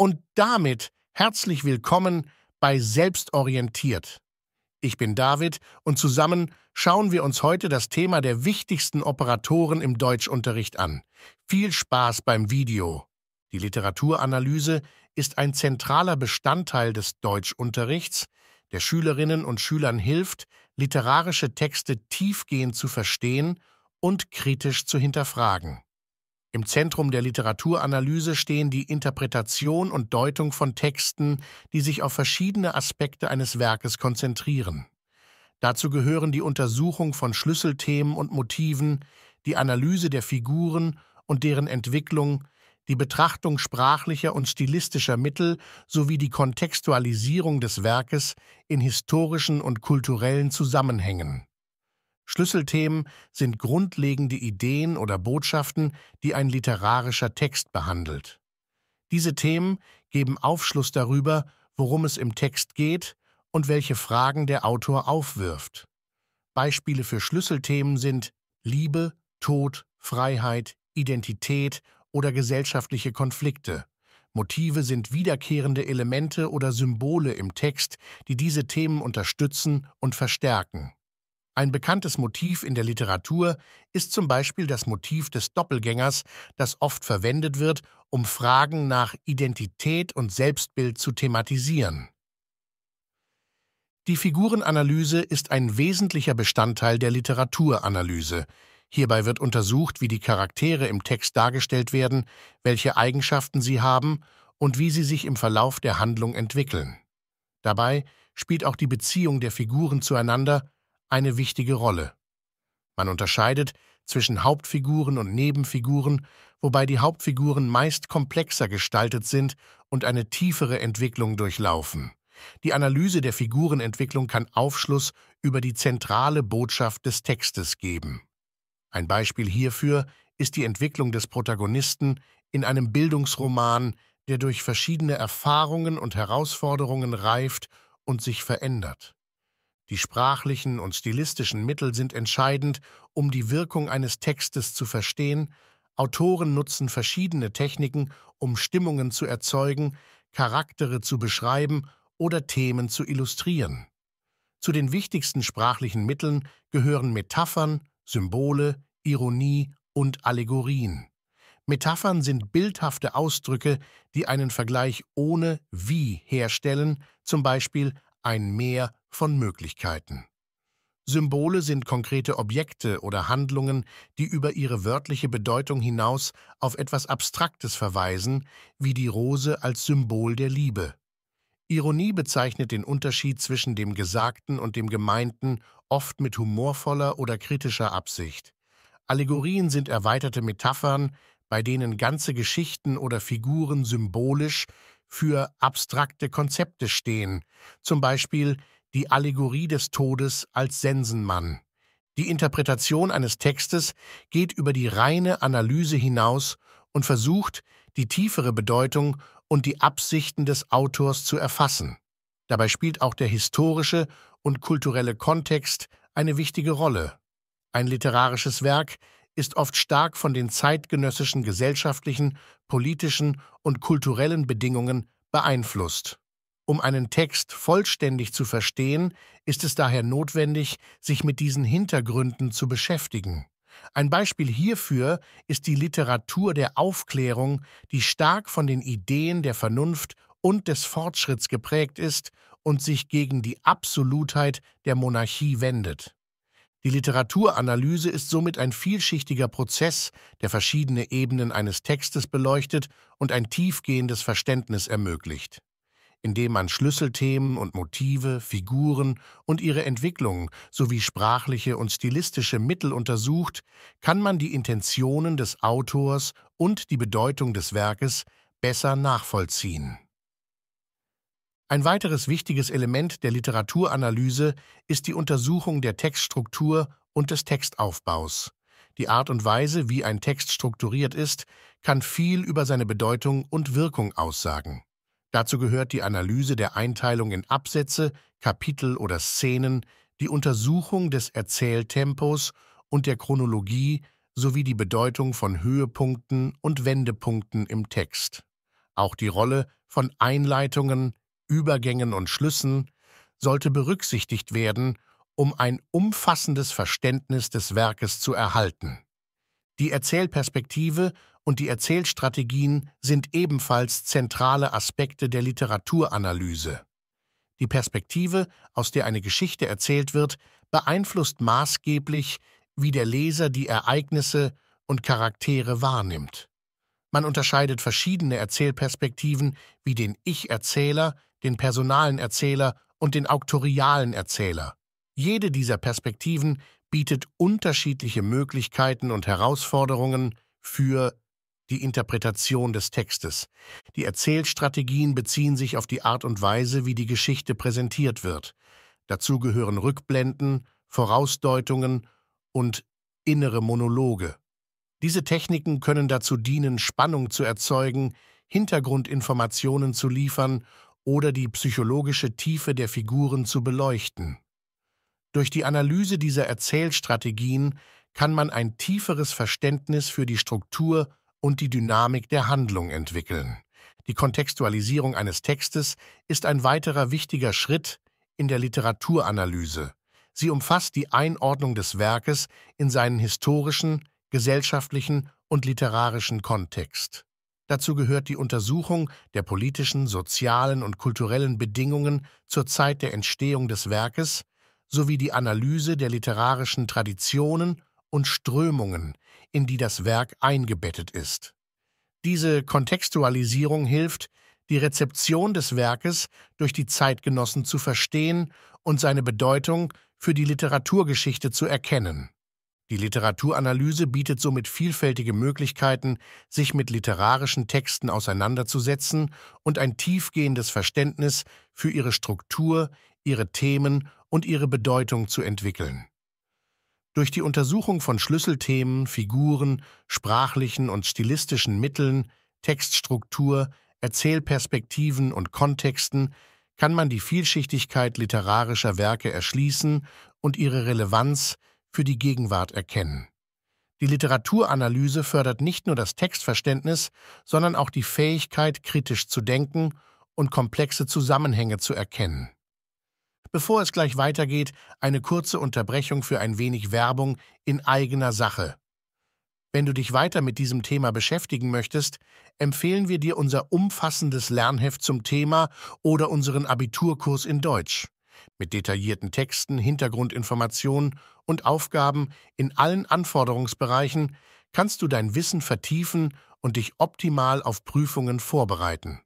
Und damit herzlich willkommen bei Selbstorientiert. Ich bin David und zusammen schauen wir uns heute das Thema der wichtigsten Operatoren im Deutschunterricht an. Viel Spaß beim Video. Die Literaturanalyse ist ein zentraler Bestandteil des Deutschunterrichts, der Schülerinnen und Schülern hilft, literarische Texte tiefgehend zu verstehen und kritisch zu hinterfragen. Im Zentrum der Literaturanalyse stehen die Interpretation und Deutung von Texten, die sich auf verschiedene Aspekte eines Werkes konzentrieren. Dazu gehören die Untersuchung von Schlüsselthemen und Motiven, die Analyse der Figuren und deren Entwicklung, die Betrachtung sprachlicher und stilistischer Mittel sowie die Kontextualisierung des Werkes in historischen und kulturellen Zusammenhängen. Schlüsselthemen sind grundlegende Ideen oder Botschaften, die ein literarischer Text behandelt. Diese Themen geben Aufschluss darüber, worum es im Text geht und welche Fragen der Autor aufwirft. Beispiele für Schlüsselthemen sind Liebe, Tod, Freiheit, Identität oder gesellschaftliche Konflikte. Motive sind wiederkehrende Elemente oder Symbole im Text, die diese Themen unterstützen und verstärken. Ein bekanntes Motiv in der Literatur ist zum Beispiel das Motiv des Doppelgängers, das oft verwendet wird, um Fragen nach Identität und Selbstbild zu thematisieren. Die Figurenanalyse ist ein wesentlicher Bestandteil der Literaturanalyse. Hierbei wird untersucht, wie die Charaktere im Text dargestellt werden, welche Eigenschaften sie haben und wie sie sich im Verlauf der Handlung entwickeln. Dabei spielt auch die Beziehung der Figuren zueinander eine wichtige Rolle. Man unterscheidet zwischen Hauptfiguren und Nebenfiguren, wobei die Hauptfiguren meist komplexer gestaltet sind und eine tiefere Entwicklung durchlaufen. Die Analyse der Figurenentwicklung kann Aufschluss über die zentrale Botschaft des Textes geben. Ein Beispiel hierfür ist die Entwicklung des Protagonisten in einem Bildungsroman, der durch verschiedene Erfahrungen und Herausforderungen reift und sich verändert. Die sprachlichen und stilistischen Mittel sind entscheidend, um die Wirkung eines Textes zu verstehen. Autoren nutzen verschiedene Techniken, um Stimmungen zu erzeugen, Charaktere zu beschreiben oder Themen zu illustrieren. Zu den wichtigsten sprachlichen Mitteln gehören Metaphern, Symbole, Ironie und Allegorien. Metaphern sind bildhafte Ausdrücke, die einen Vergleich ohne wie herstellen, zum Beispiel ein Meer von Möglichkeiten. Symbole sind konkrete Objekte oder Handlungen, die über ihre wörtliche Bedeutung hinaus auf etwas Abstraktes verweisen, wie die Rose als Symbol der Liebe. Ironie bezeichnet den Unterschied zwischen dem Gesagten und dem Gemeinten oft mit humorvoller oder kritischer Absicht. Allegorien sind erweiterte Metaphern, bei denen ganze Geschichten oder Figuren symbolisch für abstrakte Konzepte stehen, zum Beispiel die Allegorie des Todes als Sensenmann. Die Interpretation eines Textes geht über die reine Analyse hinaus und versucht, die tiefere Bedeutung und die Absichten des Autors zu erfassen. Dabei spielt auch der historische und kulturelle Kontext eine wichtige Rolle. Ein literarisches Werk ist oft stark von den zeitgenössischen gesellschaftlichen, politischen und kulturellen Bedingungen beeinflusst. Um einen Text vollständig zu verstehen, ist es daher notwendig, sich mit diesen Hintergründen zu beschäftigen. Ein Beispiel hierfür ist die Literatur der Aufklärung, die stark von den Ideen der Vernunft und des Fortschritts geprägt ist und sich gegen die Absolutheit der Monarchie wendet. Die Literaturanalyse ist somit ein vielschichtiger Prozess, der verschiedene Ebenen eines Textes beleuchtet und ein tiefgehendes Verständnis ermöglicht indem man Schlüsselthemen und Motive, Figuren und ihre Entwicklung sowie sprachliche und stilistische Mittel untersucht, kann man die Intentionen des Autors und die Bedeutung des Werkes besser nachvollziehen. Ein weiteres wichtiges Element der Literaturanalyse ist die Untersuchung der Textstruktur und des Textaufbaus. Die Art und Weise, wie ein Text strukturiert ist, kann viel über seine Bedeutung und Wirkung aussagen. Dazu gehört die Analyse der Einteilung in Absätze, Kapitel oder Szenen, die Untersuchung des Erzähltempos und der Chronologie sowie die Bedeutung von Höhepunkten und Wendepunkten im Text. Auch die Rolle von Einleitungen, Übergängen und Schlüssen sollte berücksichtigt werden, um ein umfassendes Verständnis des Werkes zu erhalten. Die Erzählperspektive und die Erzählstrategien sind ebenfalls zentrale Aspekte der Literaturanalyse. Die Perspektive, aus der eine Geschichte erzählt wird, beeinflusst maßgeblich, wie der Leser die Ereignisse und Charaktere wahrnimmt. Man unterscheidet verschiedene Erzählperspektiven wie den Ich-Erzähler, den personalen Erzähler und den auktorialen Erzähler. Jede dieser Perspektiven bietet unterschiedliche Möglichkeiten und Herausforderungen für die Interpretation des Textes. Die Erzählstrategien beziehen sich auf die Art und Weise, wie die Geschichte präsentiert wird. Dazu gehören Rückblenden, Vorausdeutungen und innere Monologe. Diese Techniken können dazu dienen, Spannung zu erzeugen, Hintergrundinformationen zu liefern oder die psychologische Tiefe der Figuren zu beleuchten. Durch die Analyse dieser Erzählstrategien kann man ein tieferes Verständnis für die Struktur und die Dynamik der Handlung entwickeln. Die Kontextualisierung eines Textes ist ein weiterer wichtiger Schritt in der Literaturanalyse. Sie umfasst die Einordnung des Werkes in seinen historischen, gesellschaftlichen und literarischen Kontext. Dazu gehört die Untersuchung der politischen, sozialen und kulturellen Bedingungen zur Zeit der Entstehung des Werkes sowie die Analyse der literarischen Traditionen und Strömungen, in die das Werk eingebettet ist. Diese Kontextualisierung hilft, die Rezeption des Werkes durch die Zeitgenossen zu verstehen und seine Bedeutung für die Literaturgeschichte zu erkennen. Die Literaturanalyse bietet somit vielfältige Möglichkeiten, sich mit literarischen Texten auseinanderzusetzen und ein tiefgehendes Verständnis für ihre Struktur, ihre Themen und ihre Bedeutung zu entwickeln. Durch die Untersuchung von Schlüsselthemen, Figuren, sprachlichen und stilistischen Mitteln, Textstruktur, Erzählperspektiven und Kontexten kann man die Vielschichtigkeit literarischer Werke erschließen und ihre Relevanz für die Gegenwart erkennen. Die Literaturanalyse fördert nicht nur das Textverständnis, sondern auch die Fähigkeit, kritisch zu denken und komplexe Zusammenhänge zu erkennen. Bevor es gleich weitergeht, eine kurze Unterbrechung für ein wenig Werbung in eigener Sache. Wenn du dich weiter mit diesem Thema beschäftigen möchtest, empfehlen wir dir unser umfassendes Lernheft zum Thema oder unseren Abiturkurs in Deutsch mit detaillierten Texten, Hintergrundinformationen und Aufgaben in allen Anforderungsbereichen kannst du dein Wissen vertiefen und dich optimal auf Prüfungen vorbereiten.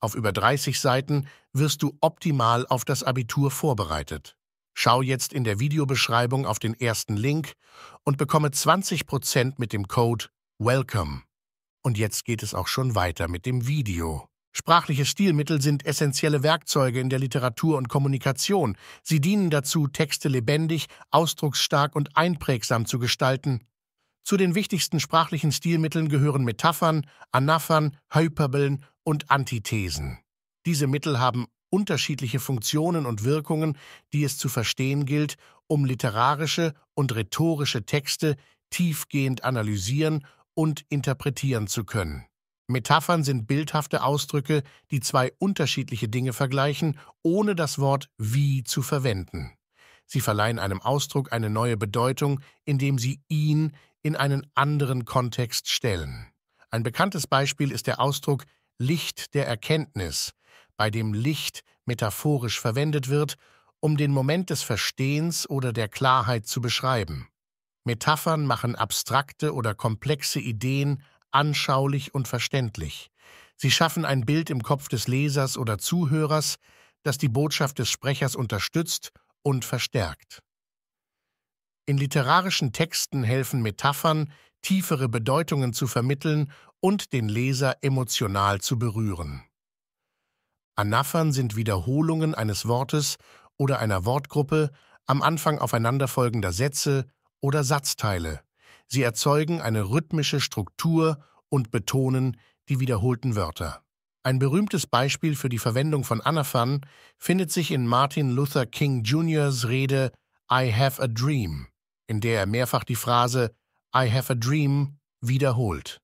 Auf über 30 Seiten wirst du optimal auf das Abitur vorbereitet. Schau jetzt in der Videobeschreibung auf den ersten Link und bekomme 20% mit dem Code WELCOME. Und jetzt geht es auch schon weiter mit dem Video. Sprachliche Stilmittel sind essentielle Werkzeuge in der Literatur und Kommunikation. Sie dienen dazu, Texte lebendig, ausdrucksstark und einprägsam zu gestalten. Zu den wichtigsten sprachlichen Stilmitteln gehören Metaphern, Anaphern, Hyperbeln und Antithesen. Diese Mittel haben unterschiedliche Funktionen und Wirkungen, die es zu verstehen gilt, um literarische und rhetorische Texte tiefgehend analysieren und interpretieren zu können. Metaphern sind bildhafte Ausdrücke, die zwei unterschiedliche Dinge vergleichen, ohne das Wort wie zu verwenden. Sie verleihen einem Ausdruck eine neue Bedeutung, indem sie ihn, in einen anderen Kontext stellen. Ein bekanntes Beispiel ist der Ausdruck Licht der Erkenntnis, bei dem Licht metaphorisch verwendet wird, um den Moment des Verstehens oder der Klarheit zu beschreiben. Metaphern machen abstrakte oder komplexe Ideen anschaulich und verständlich. Sie schaffen ein Bild im Kopf des Lesers oder Zuhörers, das die Botschaft des Sprechers unterstützt und verstärkt. In literarischen Texten helfen Metaphern, tiefere Bedeutungen zu vermitteln und den Leser emotional zu berühren. Anaphern sind Wiederholungen eines Wortes oder einer Wortgruppe am Anfang aufeinanderfolgender Sätze oder Satzteile. Sie erzeugen eine rhythmische Struktur und betonen die wiederholten Wörter. Ein berühmtes Beispiel für die Verwendung von Anaphern findet sich in Martin Luther King Jr.'s Rede I Have a Dream in der er mehrfach die Phrase I have a dream wiederholt.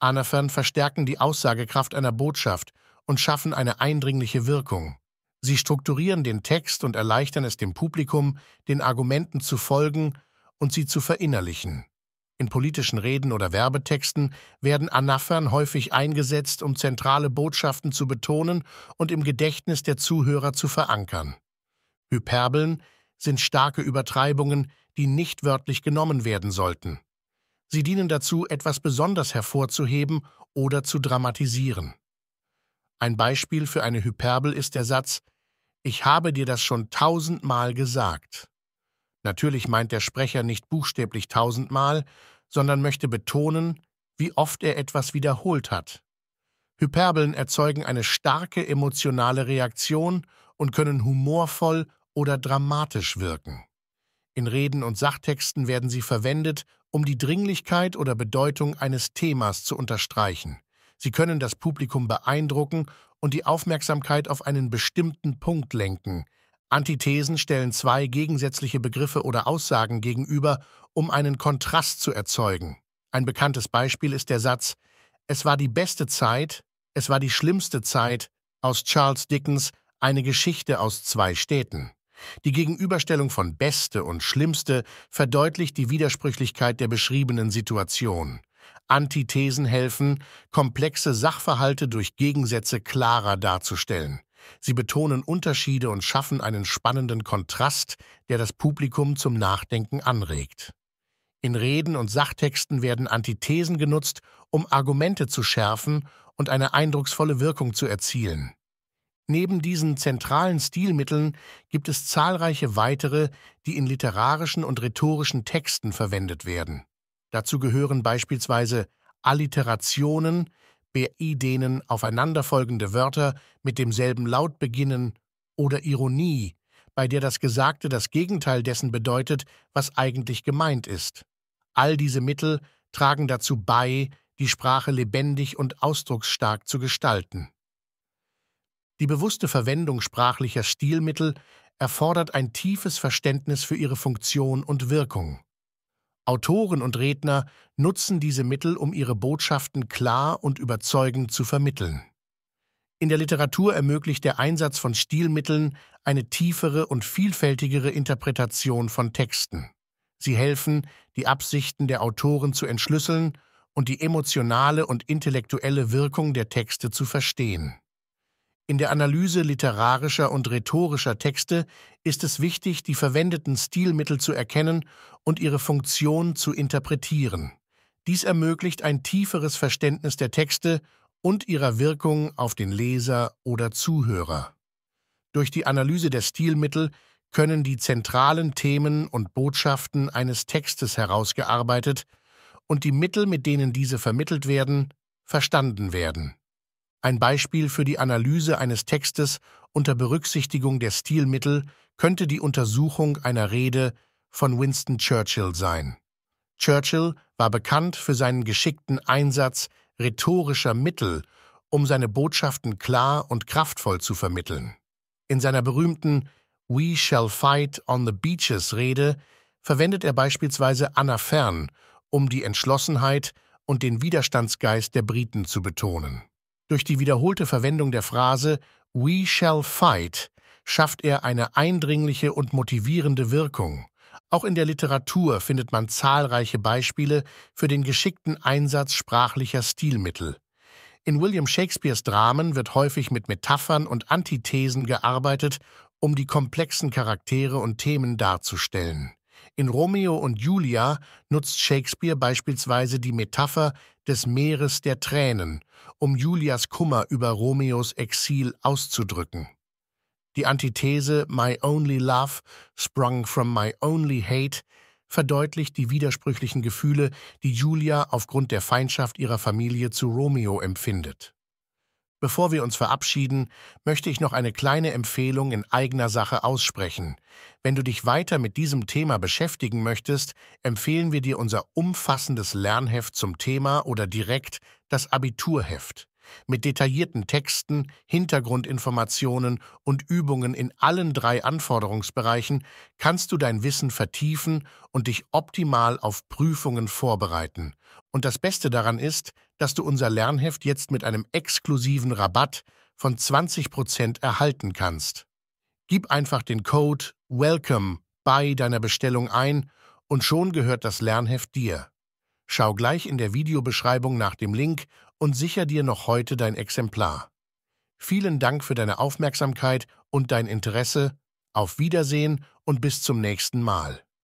Anafern verstärken die Aussagekraft einer Botschaft und schaffen eine eindringliche Wirkung. Sie strukturieren den Text und erleichtern es dem Publikum, den Argumenten zu folgen und sie zu verinnerlichen. In politischen Reden oder Werbetexten werden Anaphern häufig eingesetzt, um zentrale Botschaften zu betonen und im Gedächtnis der Zuhörer zu verankern. Hyperbeln sind starke Übertreibungen, die nicht wörtlich genommen werden sollten. Sie dienen dazu, etwas besonders hervorzuheben oder zu dramatisieren. Ein Beispiel für eine Hyperbel ist der Satz Ich habe dir das schon tausendmal gesagt. Natürlich meint der Sprecher nicht buchstäblich tausendmal, sondern möchte betonen, wie oft er etwas wiederholt hat. Hyperbeln erzeugen eine starke emotionale Reaktion und können humorvoll oder dramatisch wirken. In Reden und Sachtexten werden sie verwendet, um die Dringlichkeit oder Bedeutung eines Themas zu unterstreichen. Sie können das Publikum beeindrucken und die Aufmerksamkeit auf einen bestimmten Punkt lenken. Antithesen stellen zwei gegensätzliche Begriffe oder Aussagen gegenüber, um einen Kontrast zu erzeugen. Ein bekanntes Beispiel ist der Satz Es war die beste Zeit, es war die schlimmste Zeit aus Charles Dickens Eine Geschichte aus zwei Städten. Die Gegenüberstellung von Beste und Schlimmste verdeutlicht die Widersprüchlichkeit der beschriebenen Situation. Antithesen helfen, komplexe Sachverhalte durch Gegensätze klarer darzustellen. Sie betonen Unterschiede und schaffen einen spannenden Kontrast, der das Publikum zum Nachdenken anregt. In Reden und Sachtexten werden Antithesen genutzt, um Argumente zu schärfen und eine eindrucksvolle Wirkung zu erzielen. Neben diesen zentralen Stilmitteln gibt es zahlreiche weitere, die in literarischen und rhetorischen Texten verwendet werden. Dazu gehören beispielsweise Alliterationen, bei denen aufeinanderfolgende Wörter mit demselben Laut beginnen oder Ironie, bei der das Gesagte das Gegenteil dessen bedeutet, was eigentlich gemeint ist. All diese Mittel tragen dazu bei, die Sprache lebendig und ausdrucksstark zu gestalten. Die bewusste Verwendung sprachlicher Stilmittel erfordert ein tiefes Verständnis für ihre Funktion und Wirkung. Autoren und Redner nutzen diese Mittel, um ihre Botschaften klar und überzeugend zu vermitteln. In der Literatur ermöglicht der Einsatz von Stilmitteln eine tiefere und vielfältigere Interpretation von Texten. Sie helfen, die Absichten der Autoren zu entschlüsseln und die emotionale und intellektuelle Wirkung der Texte zu verstehen. In der Analyse literarischer und rhetorischer Texte ist es wichtig, die verwendeten Stilmittel zu erkennen und ihre Funktion zu interpretieren. Dies ermöglicht ein tieferes Verständnis der Texte und ihrer Wirkung auf den Leser oder Zuhörer. Durch die Analyse der Stilmittel können die zentralen Themen und Botschaften eines Textes herausgearbeitet und die Mittel, mit denen diese vermittelt werden, verstanden werden. Ein Beispiel für die Analyse eines Textes unter Berücksichtigung der Stilmittel könnte die Untersuchung einer Rede von Winston Churchill sein. Churchill war bekannt für seinen geschickten Einsatz rhetorischer Mittel, um seine Botschaften klar und kraftvoll zu vermitteln. In seiner berühmten We shall fight on the beaches Rede verwendet er beispielsweise Anna Fern, um die Entschlossenheit und den Widerstandsgeist der Briten zu betonen. Durch die wiederholte Verwendung der Phrase We shall fight schafft er eine eindringliche und motivierende Wirkung. Auch in der Literatur findet man zahlreiche Beispiele für den geschickten Einsatz sprachlicher Stilmittel. In William Shakespeares Dramen wird häufig mit Metaphern und Antithesen gearbeitet, um die komplexen Charaktere und Themen darzustellen. In Romeo und Julia nutzt Shakespeare beispielsweise die Metapher des Meeres der Tränen, um Julias Kummer über Romeos Exil auszudrücken. Die Antithese My Only Love, Sprung from My Only Hate, verdeutlicht die widersprüchlichen Gefühle, die Julia aufgrund der Feindschaft ihrer Familie zu Romeo empfindet. Bevor wir uns verabschieden, möchte ich noch eine kleine Empfehlung in eigener Sache aussprechen. Wenn du dich weiter mit diesem Thema beschäftigen möchtest, empfehlen wir dir unser umfassendes Lernheft zum Thema oder direkt das Abiturheft mit detaillierten Texten, Hintergrundinformationen und Übungen in allen drei Anforderungsbereichen kannst du dein Wissen vertiefen und dich optimal auf Prüfungen vorbereiten. Und das Beste daran ist, dass du unser Lernheft jetzt mit einem exklusiven Rabatt von 20% erhalten kannst. Gib einfach den Code WELCOME bei deiner Bestellung ein und schon gehört das Lernheft dir. Schau gleich in der Videobeschreibung nach dem Link und sicher dir noch heute dein Exemplar. Vielen Dank für deine Aufmerksamkeit und dein Interesse. Auf Wiedersehen und bis zum nächsten Mal.